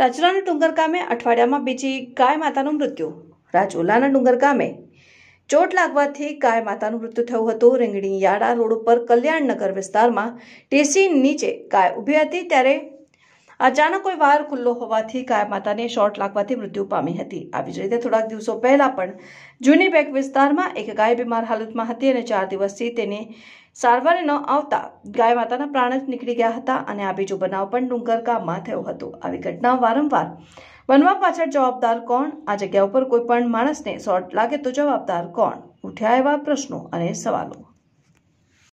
રાજુલાના ડુંગર ગામે અઠવાડિયામાં બીજી ગાય માતાનું મૃત્યુ રાજુલાના ડુંગર ગામે ચોટ લાગવાથી ગાય માતાનું મૃત્યુ થયું હતું રીંગણી યાડા રોડ ઉપર કલ્યાણનગર વિસ્તારમાં ટેસી નીચે ગાય ઊભી હતી ત્યારે અચાનક કોઈ વાયર ખુલ્લો હોવાથી ગાય માતાને શોર્ટ લાગવાથી મૃત્યુ પામી હતી આવી જ રીતે થોડાક દિવસો પહેલા પણ જૂની બેગ વિસ્તારમાં એક ગાય બીમાર હાલતમાં હતી અને ચાર દિવસથી તેને સારવાર ન આવતા ગાય માતાના પ્રાણ જ નીકળી ગયા હતા અને આ બીજો બનાવ પણ ડુંગર ગામમાં થયો હતો આવી ઘટના વારંવાર બનવા પાછળ જવાબદાર કોણ આ જગ્યા ઉપર કોઈ પણ માણસને શોર્ટ લાગે તો જવાબદાર કોણ ઉઠ્યા એવા પ્રશ્નો અને સવાલો